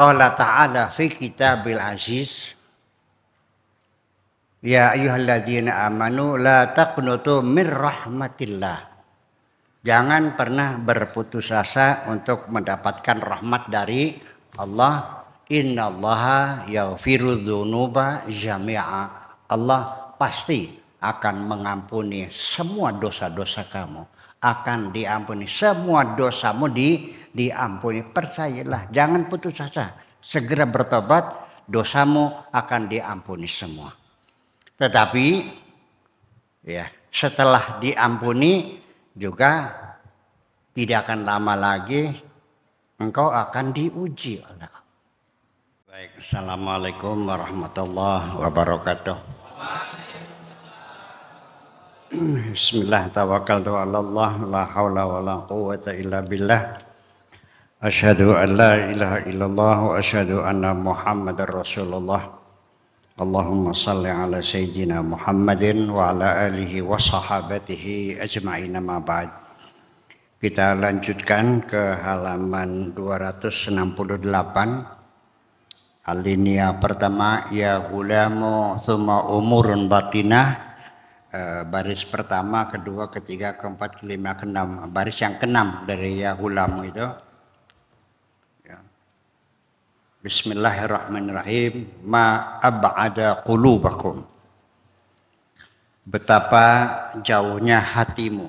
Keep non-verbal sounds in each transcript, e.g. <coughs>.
Qala ta'ala fi kitabil aziz Ya ayyuhalladzina amanu la taqnutu mir rahmatillah. Jangan pernah berputus asa untuk mendapatkan rahmat dari Allah. Innallaha yaghfiru dzunuba jami'a. Allah pasti akan mengampuni semua dosa-dosa kamu. Akan diampuni semua dosamu di diampuni. Percayalah, jangan putus asa. Segera bertobat, dosamu akan diampuni semua. Tetapi ya, setelah diampuni juga tidak akan lama lagi engkau akan diuji oleh Allah. Baik, Assalamualaikum warahmatullahi wabarakatuh. <clears throat> Bismillah tawakkaltu ala Allah la haula wala quwwata illa billah أشهد أن لا إله إلا الله وأشهد أن محمد رسول الله اللهم صل على سيدنا محمد وعلى آله وصحابته أجمعين ما بعد Kita lanjutkan ke halaman 268 Alinea pertama ya hulamu thumma umurun batinah eh, baris pertama, kedua, ketiga, keempat, kelima, keenam. Baris yang keenam dari ya hulamu itu Bismillahirrahmanirrahim. Ma ab'ada qulubakum. Betapa jauhnya hatimu.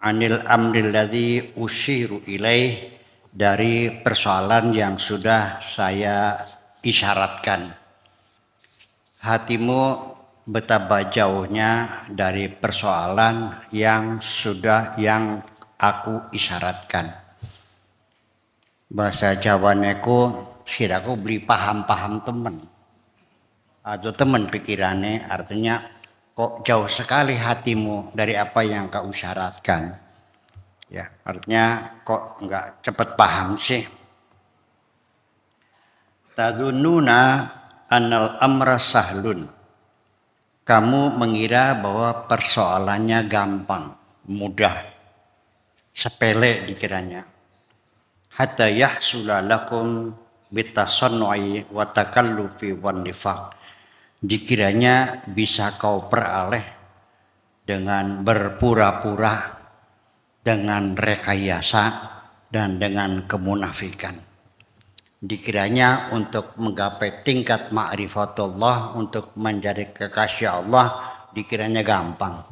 Anil amril ladzi usyiru ilaih dari persoalan yang sudah saya isyaratkan. Hatimu betapa jauhnya dari persoalan yang sudah yang aku isyaratkan bahasa Jawa neko siraku beli paham-paham temen atau temen pikirannya artinya kok jauh sekali hatimu dari apa yang kau syaratkan ya artinya kok nggak cepet paham sih tadununa anal amra sahlun kamu mengira bahwa persoalannya gampang mudah sepele dikiranya hatta yahsula lakum bitasannu'i wa takallufi wan nifaq dikiranya bisa kau peraleh dengan berpura-pura dengan rekayasa dan dengan kemunafikan dikiranya untuk menggapai tingkat ma'rifatullah untuk menjadi kekasih Allah dikiranya gampang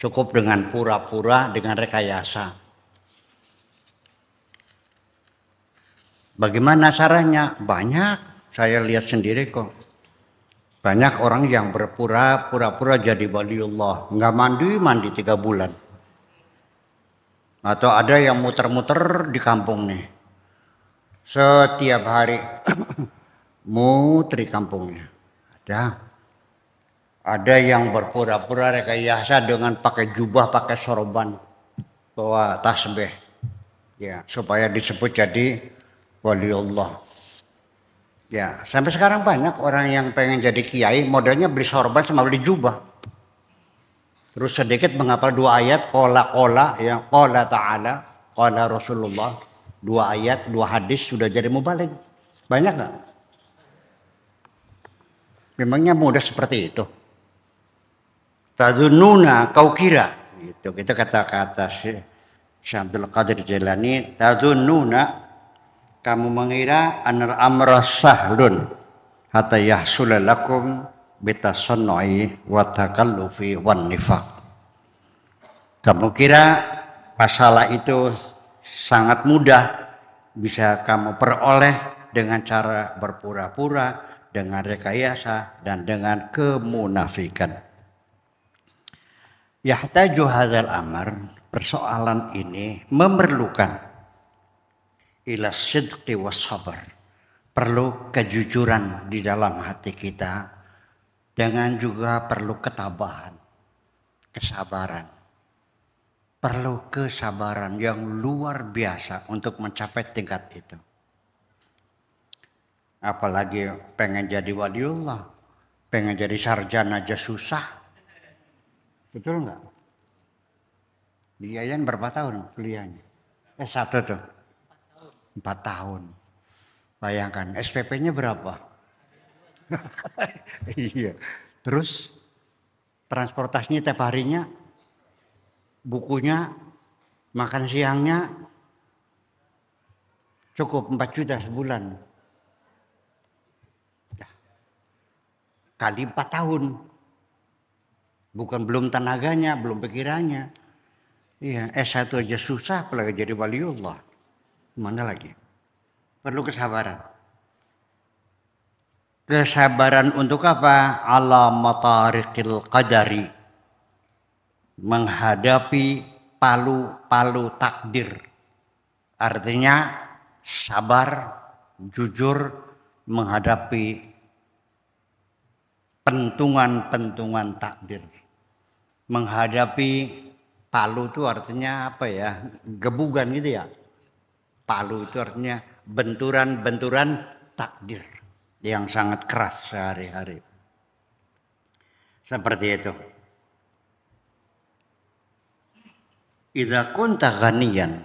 cukup dengan pura-pura dengan rekayasa Bagaimana caranya? Banyak. Saya lihat sendiri kok. Banyak orang yang berpura, pura-pura jadi waliullah. Nggak mandi, mandi tiga bulan. Atau ada yang muter-muter di kampung nih. Setiap hari <coughs> mutri kampungnya. Ada. Ada yang berpura-pura rekayasa dengan pakai jubah, pakai sorban, bawa tasbih. Ya, supaya disebut jadi Wali Allah, Ya, sampai sekarang banyak orang yang pengen jadi kiai modelnya beli sorban sama beli jubah. Terus sedikit mengapa dua ayat kola kola ya kola taala kola rasulullah dua ayat dua hadis sudah jadi mubalik banyak nggak? Memangnya mudah seperti itu? Tadununa kau kira gitu. itu kita kata-kata si Syamdul Qadir Jelani. tadununa kamu mengira anar amra sahlun hatta lakum bitasannu'i wa takallufi wan nifaq. Kamu kira masalah itu sangat mudah bisa kamu peroleh dengan cara berpura-pura, dengan rekayasa dan dengan kemunafikan. Yahtaju hadzal amar, persoalan ini memerlukan ila sidqi wa sabar. Perlu kejujuran di dalam hati kita dengan juga perlu ketabahan, kesabaran. Perlu kesabaran yang luar biasa untuk mencapai tingkat itu. Apalagi pengen jadi waliullah, pengen jadi sarjana aja susah. Betul nggak? Dia yang berapa tahun kuliahnya? Eh satu tuh. Empat tahun. Bayangkan SPP-nya berapa? <laughs> iya. Terus transportasinya tiap harinya, bukunya, makan siangnya cukup 4 juta sebulan. Ya. Kali 4 tahun. Bukan belum tenaganya, belum pikirannya. Iya, S1 aja susah apalagi jadi waliullah. Mana lagi? Perlu kesabaran. Kesabaran untuk apa? Allah matarikil qadari. Menghadapi palu-palu takdir. Artinya sabar, jujur menghadapi pentungan-pentungan takdir. Menghadapi palu itu artinya apa ya? Gebukan gitu ya. Palu itu artinya benturan-benturan takdir yang sangat keras sehari-hari. Seperti itu. Idza kunta ghaniyan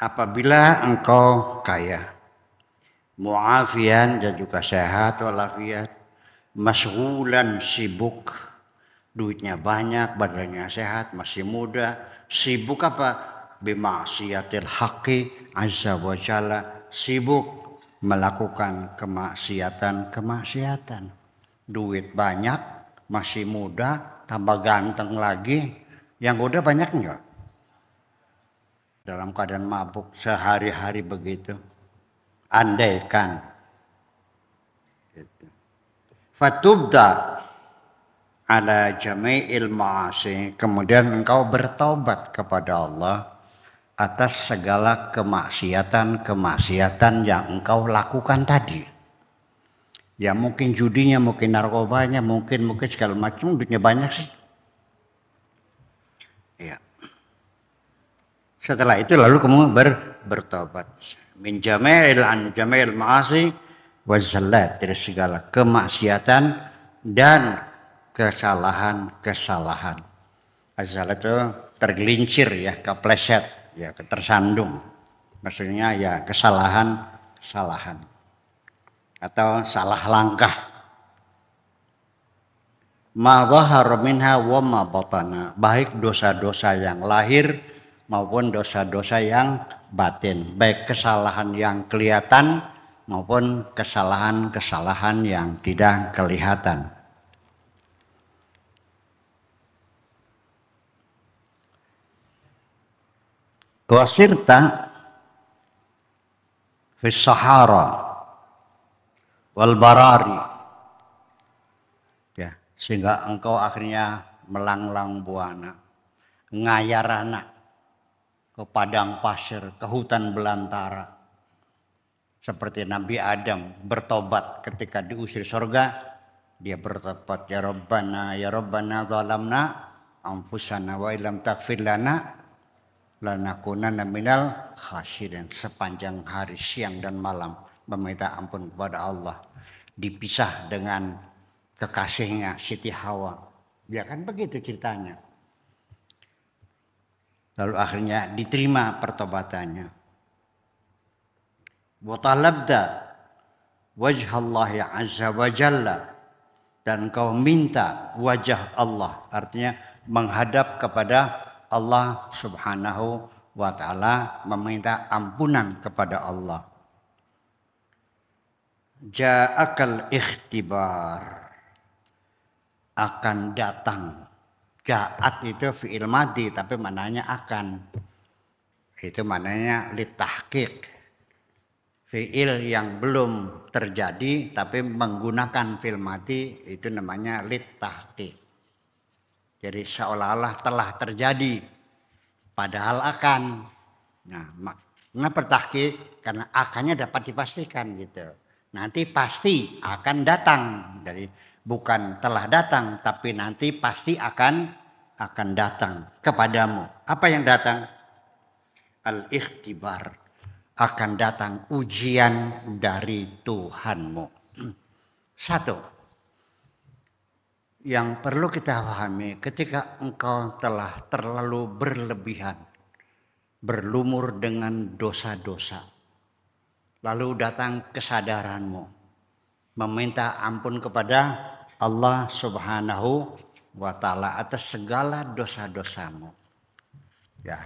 apabila engkau kaya muafian dan juga sehat walafiat masghulan sibuk duitnya banyak badannya sehat masih muda sibuk apa bimaksiatil haqqi azza wa jalla sibuk melakukan kemaksiatan-kemaksiatan. Duit banyak, masih muda, tambah ganteng lagi. Yang udah banyak enggak? Dalam keadaan mabuk sehari-hari begitu. Andaikan. Gitu. Fatubda ala jami'il ma'asi. Kemudian engkau bertaubat kepada Allah atas segala kemaksiatan-kemaksiatan yang engkau lakukan tadi. Ya mungkin judinya, mungkin narkobanya, mungkin mungkin segala macam duitnya banyak sih. Ya. Setelah itu lalu kamu ber, bertobat. Min jamil an jamil maasi wazalat dari segala kemaksiatan dan kesalahan-kesalahan. Azalat itu tergelincir ya, kepleset ya tersandung. Maksudnya ya kesalahan, kesalahan. Atau salah langkah. Ma minha wa ma batana. Baik dosa-dosa yang lahir maupun dosa-dosa yang batin. Baik kesalahan yang kelihatan maupun kesalahan-kesalahan yang tidak kelihatan. wasirta fi sahara wal barari ya sehingga engkau akhirnya melanglang buana ngayarana ke padang pasir ke hutan belantara seperti Nabi Adam bertobat ketika diusir surga dia bertobat ya Rabbana ya Rabbana zalamna Ampusana, wa ilam takfir lana lanakuna minal khasirin sepanjang hari siang dan malam meminta ampun kepada Allah dipisah dengan kekasihnya Siti Hawa ya kan begitu ceritanya lalu akhirnya diterima pertobatannya wa talabda Allah azza wa jalla dan kau minta wajah Allah artinya menghadap kepada Allah Subhanahu wa taala meminta ampunan kepada Allah. Ja'akal ikhtibar akan datang. Ja'at itu fi'il madi tapi maknanya akan. Itu maknanya litahkik fiil yang belum terjadi tapi menggunakan fiil mati itu namanya litahkik. Jadi seolah-olah telah terjadi padahal akan. Nah, kenapa tahqiq? Karena akannya dapat dipastikan gitu. Nanti pasti akan datang dari bukan telah datang tapi nanti pasti akan akan datang kepadamu. Apa yang datang? Al-ikhtibar akan datang ujian dari Tuhanmu. <clears throat> Satu, yang perlu kita pahami ketika engkau telah terlalu berlebihan berlumur dengan dosa-dosa lalu datang kesadaranmu meminta ampun kepada Allah Subhanahu wa taala atas segala dosa-dosamu ya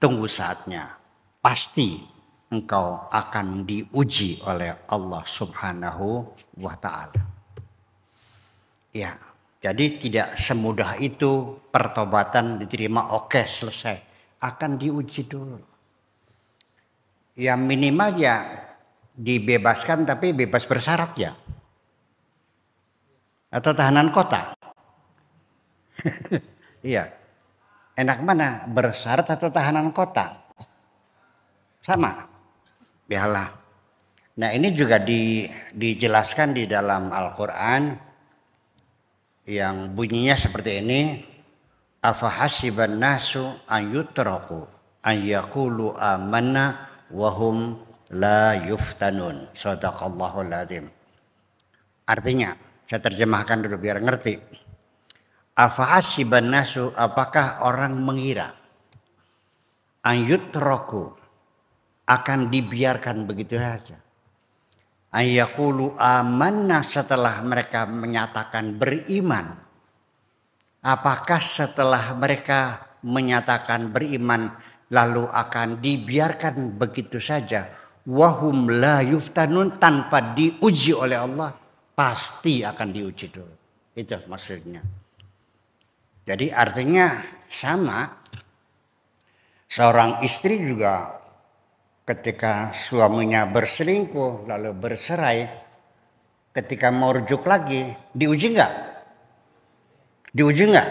tunggu saatnya pasti engkau akan diuji oleh Allah Subhanahu wa taala Ya, jadi tidak semudah itu pertobatan diterima oke selesai. Akan diuji dulu. Ya minimal ya dibebaskan tapi bebas bersyarat ya. Atau tahanan kota. <laughs> iya. Enak mana bersyarat atau tahanan kota? Sama. Biarlah. Nah ini juga di, dijelaskan di dalam Al-Quran yang bunyinya seperti ini afahasiban nasu an yutraku an yaqulu amanna wahum la yuftanun sadaqallahu azim artinya saya terjemahkan dulu biar ngerti afahasiban nasu apakah orang mengira an yutraku akan dibiarkan begitu saja Ayakulu amanah setelah mereka menyatakan beriman. Apakah setelah mereka menyatakan beriman lalu akan dibiarkan begitu saja? Wahum la yuftanun tanpa diuji oleh Allah pasti akan diuji dulu. Itu maksudnya. Jadi artinya sama seorang istri juga ketika suaminya berselingkuh lalu berserai, ketika mau rujuk lagi diuji nggak? Diuji nggak?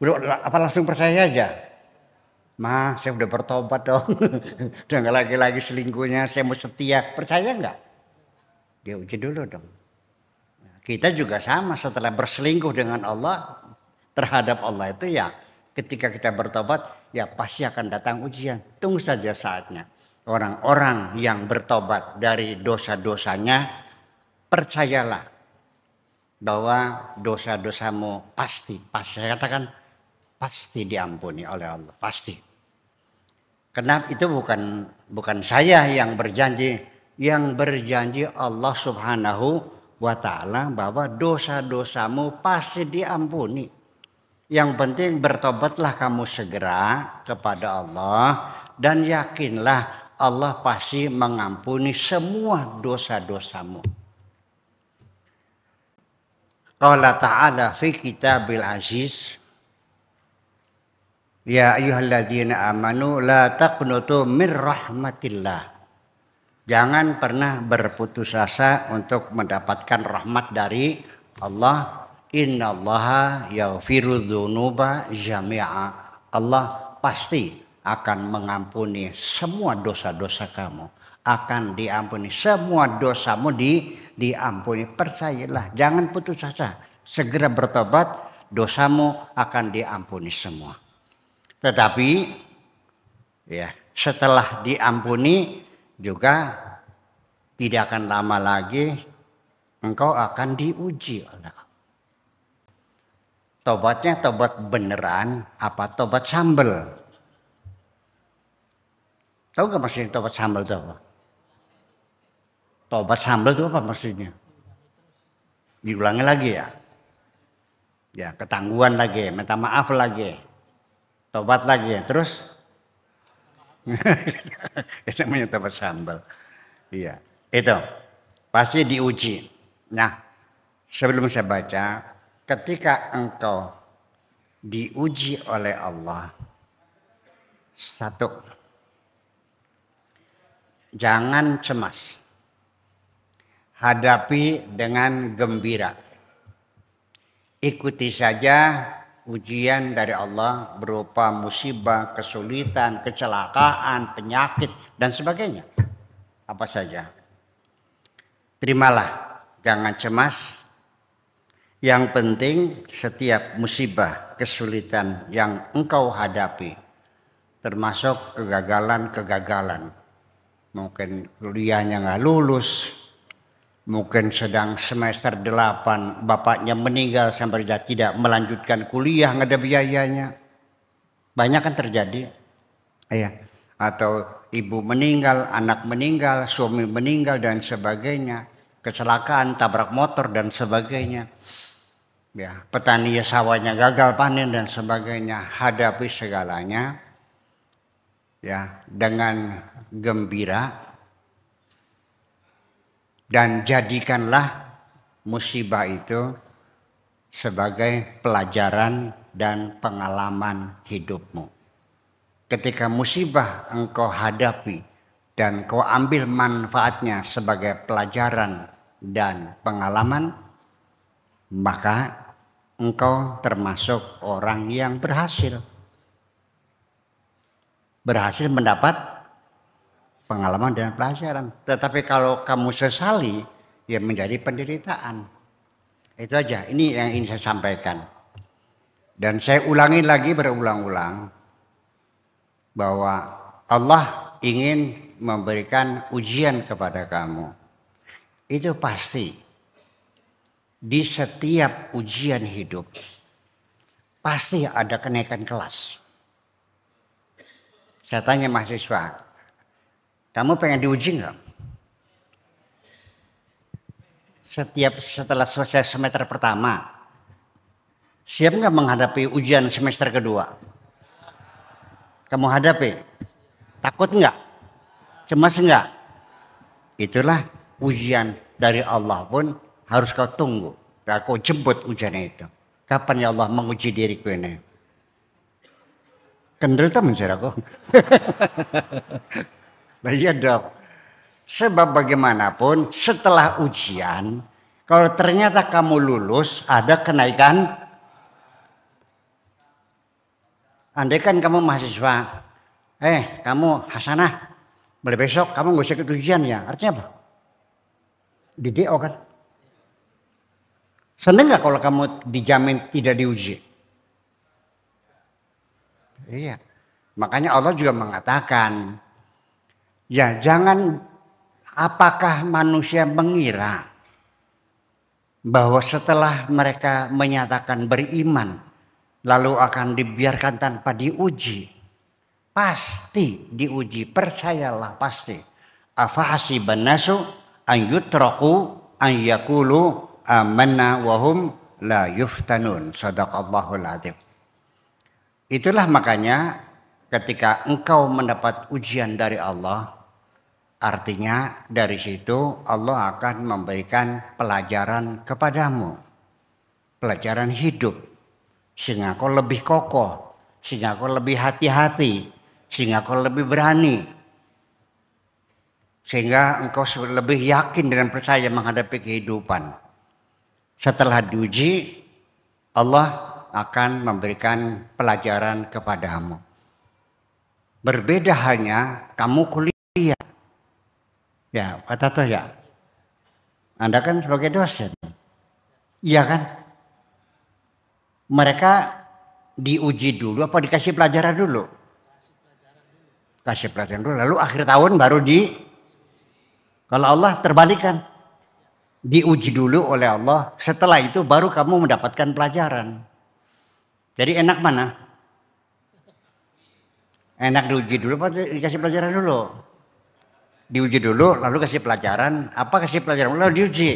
Udah, apa langsung percaya aja? Ma, saya udah bertobat dong. <laughs> udah nggak lagi-lagi selingkuhnya, saya mau setia. Percaya nggak? Dia uji dulu dong. Ya, kita juga sama setelah berselingkuh dengan Allah terhadap Allah itu ya ketika kita bertobat ya pasti akan datang ujian. Tunggu saja saatnya orang-orang yang bertobat dari dosa-dosanya, percayalah bahwa dosa-dosamu pasti, pasti saya katakan pasti diampuni oleh Allah, pasti. Kenapa itu bukan bukan saya yang berjanji, yang berjanji Allah Subhanahu wa taala bahwa dosa-dosamu pasti diampuni. Yang penting bertobatlah kamu segera kepada Allah dan yakinlah Allah pasti mengampuni semua dosa-dosamu. Qala ta'ala fi kitabil aziz Ya ayuhalladzina amanu la taqnutu min rahmatillah. Jangan pernah berputus asa untuk mendapatkan rahmat dari Allah. Innallaha yaghfiru dzunuba jami'a. Allah pasti akan mengampuni semua dosa-dosa kamu akan diampuni semua dosamu di diampuni percayalah jangan putus asa segera bertobat dosamu akan diampuni semua tetapi ya setelah diampuni juga tidak akan lama lagi engkau akan diuji oleh Tobatnya tobat beneran apa tobat sambel? Tahu nggak maksudnya tobat sambal itu apa? Tobat sambal itu apa maksudnya? Diulangi lagi ya. Ya, ketangguhan lagi, minta maaf lagi. Tobat lagi, terus <laughs> itu namanya tobat sambal. Iya, itu pasti diuji. Nah, sebelum saya baca, ketika engkau diuji oleh Allah, satu Jangan cemas. Hadapi dengan gembira. Ikuti saja ujian dari Allah berupa musibah, kesulitan, kecelakaan, penyakit, dan sebagainya. Apa saja. Terimalah, jangan cemas. Yang penting setiap musibah, kesulitan yang engkau hadapi, termasuk kegagalan-kegagalan, mungkin kuliahnya nggak lulus, mungkin sedang semester delapan, bapaknya meninggal sampai dia tidak melanjutkan kuliah nggak ada biayanya banyak kan terjadi ya atau ibu meninggal anak meninggal suami meninggal dan sebagainya kecelakaan tabrak motor dan sebagainya ya petani sawahnya gagal panen dan sebagainya hadapi segalanya ya dengan gembira dan jadikanlah musibah itu sebagai pelajaran dan pengalaman hidupmu. Ketika musibah engkau hadapi dan kau ambil manfaatnya sebagai pelajaran dan pengalaman, maka engkau termasuk orang yang berhasil. Berhasil mendapat pengalaman dan pelajaran. Tetapi kalau kamu sesali, ya menjadi penderitaan. Itu aja, ini yang ingin saya sampaikan. Dan saya ulangi lagi berulang-ulang bahwa Allah ingin memberikan ujian kepada kamu. Itu pasti di setiap ujian hidup pasti ada kenaikan kelas. Saya tanya mahasiswa, kamu pengen diuji nggak? Setiap setelah selesai semester pertama, siap nggak menghadapi ujian semester kedua? Kamu hadapi, takut nggak? Cemas nggak? Itulah ujian dari Allah pun harus kau tunggu. Dan kau jemput ujian itu. Kapan ya Allah menguji diriku ini? Kendel tak kok. <laughs> Nah iya dok. Sebab bagaimanapun setelah ujian, kalau ternyata kamu lulus ada kenaikan. Andai kan kamu mahasiswa, eh kamu Hasanah, mulai besok kamu nggak usah ikut ujian ya. Artinya apa? Di DO kan. Seneng nggak kalau kamu dijamin tidak diuji? Iya. Makanya Allah juga mengatakan, Ya jangan apakah manusia mengira bahwa setelah mereka menyatakan beriman lalu akan dibiarkan tanpa diuji. Pasti diuji, percayalah pasti. Afahasi nasu an yutraku an yakulu amanna wahum la yuftanun. Sadaqallahul adzim. Itulah makanya ketika engkau mendapat ujian dari Allah, Artinya dari situ Allah akan memberikan pelajaran kepadamu. Pelajaran hidup. Sehingga kau lebih kokoh. Sehingga kau lebih hati-hati. Sehingga kau lebih berani. Sehingga engkau lebih yakin dan percaya menghadapi kehidupan. Setelah diuji, Allah akan memberikan pelajaran kepadamu. Berbeda halnya kamu kuliah. Ya, Pak Tato ya. Anda kan sebagai dosen. Iya kan? Mereka diuji dulu apa dikasih pelajaran dulu? Kasih pelajaran dulu. Lalu akhir tahun baru di kalau Allah terbalikan. Diuji dulu oleh Allah, setelah itu baru kamu mendapatkan pelajaran. Jadi enak mana? Enak diuji dulu apa dikasih pelajaran dulu? diuji dulu lalu kasih pelajaran apa kasih pelajaran lalu diuji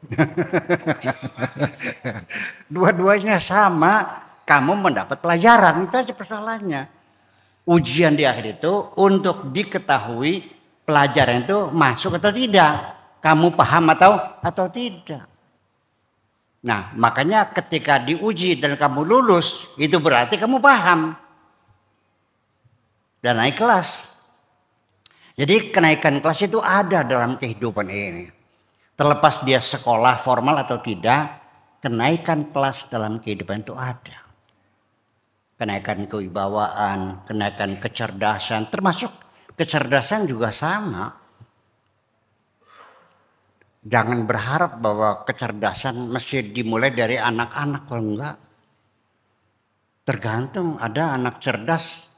<laughs> dua-duanya sama kamu mendapat pelajaran itu aja persoalannya ujian di akhir itu untuk diketahui pelajaran itu masuk atau tidak kamu paham atau atau tidak nah makanya ketika diuji dan kamu lulus itu berarti kamu paham dan naik kelas jadi kenaikan kelas itu ada dalam kehidupan ini. Terlepas dia sekolah formal atau tidak, kenaikan kelas dalam kehidupan itu ada. Kenaikan kewibawaan, kenaikan kecerdasan, termasuk kecerdasan juga sama. Jangan berharap bahwa kecerdasan mesti dimulai dari anak-anak kalau enggak. Tergantung ada anak cerdas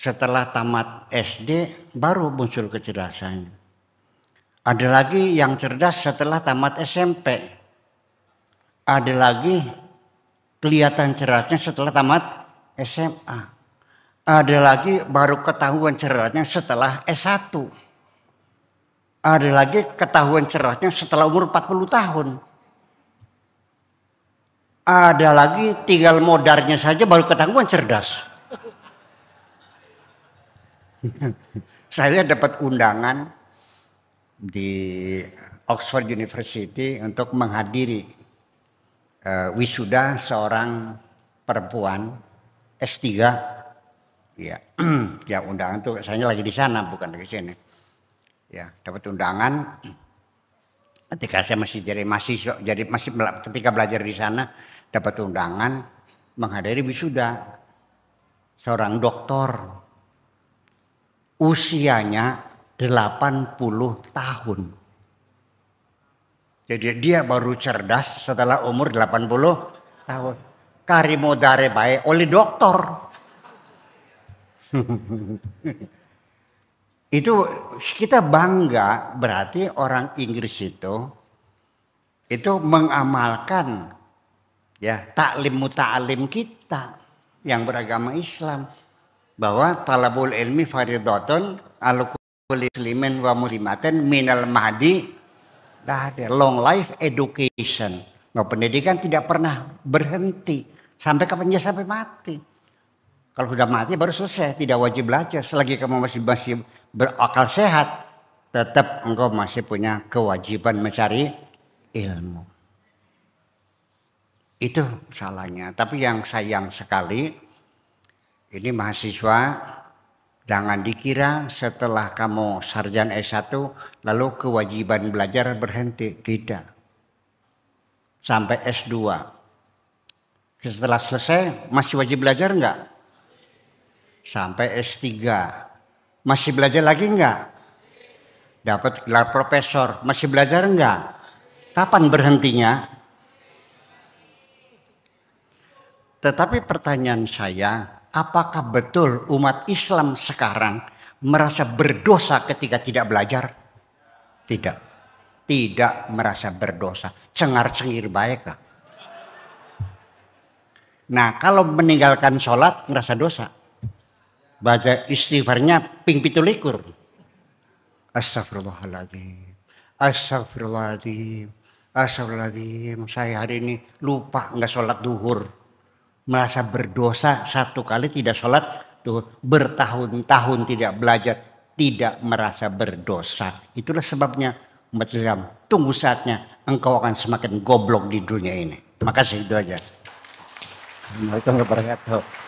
setelah tamat SD baru muncul kecerdasannya. Ada lagi yang cerdas setelah tamat SMP. Ada lagi kelihatan cerdasnya setelah tamat SMA. Ada lagi baru ketahuan cerdasnya setelah S1. Ada lagi ketahuan cerdasnya setelah umur 40 tahun. Ada lagi tinggal modarnya saja baru ketahuan cerdas. <laughs> saya dapat undangan di Oxford University untuk menghadiri uh, wisuda seorang perempuan S3 ya <clears throat> ya undangan itu saya lagi di sana bukan di sini ya dapat undangan ketika saya masih jadi masih jadi masih ketika belajar di sana dapat undangan menghadiri wisuda seorang doktor usianya 80 tahun. Jadi dia baru cerdas setelah umur 80 tahun. Karimodare baik oleh dokter. <laughs> itu kita bangga berarti orang Inggris itu itu mengamalkan ya taklim muta'alim kita yang beragama Islam bahwa talabul ilmi faridatun alukul kulli wa muslimatin minal mahdi dah ada long life education. Nah, pendidikan tidak pernah berhenti sampai kapan dia sampai mati. Kalau sudah mati baru selesai, tidak wajib belajar. Selagi kamu masih masih berakal sehat, tetap engkau masih punya kewajiban mencari ilmu. Itu salahnya. Tapi yang sayang sekali ini mahasiswa, jangan dikira setelah kamu sarjana S1 lalu kewajiban belajar berhenti. Tidak. Sampai S2. Setelah selesai masih wajib belajar enggak? Sampai S3. Masih belajar lagi enggak? Dapat gelar profesor, masih belajar enggak? Kapan berhentinya? Tetapi pertanyaan saya, apakah betul umat Islam sekarang merasa berdosa ketika tidak belajar? Tidak. Tidak merasa berdosa. Cengar-cengir baik. Nah kalau meninggalkan sholat merasa dosa. Baca istighfarnya ping pitulikur. Astagfirullahaladzim. Astagfirullahaladzim. Astagfirullahaladzim. Saya hari ini lupa nggak sholat duhur merasa berdosa satu kali tidak sholat tuh bertahun-tahun tidak belajar tidak merasa berdosa itulah sebabnya umat Islam tunggu saatnya engkau akan semakin goblok di dunia ini terima kasih itu aja Assalamualaikum warahmatullahi wabarakatuh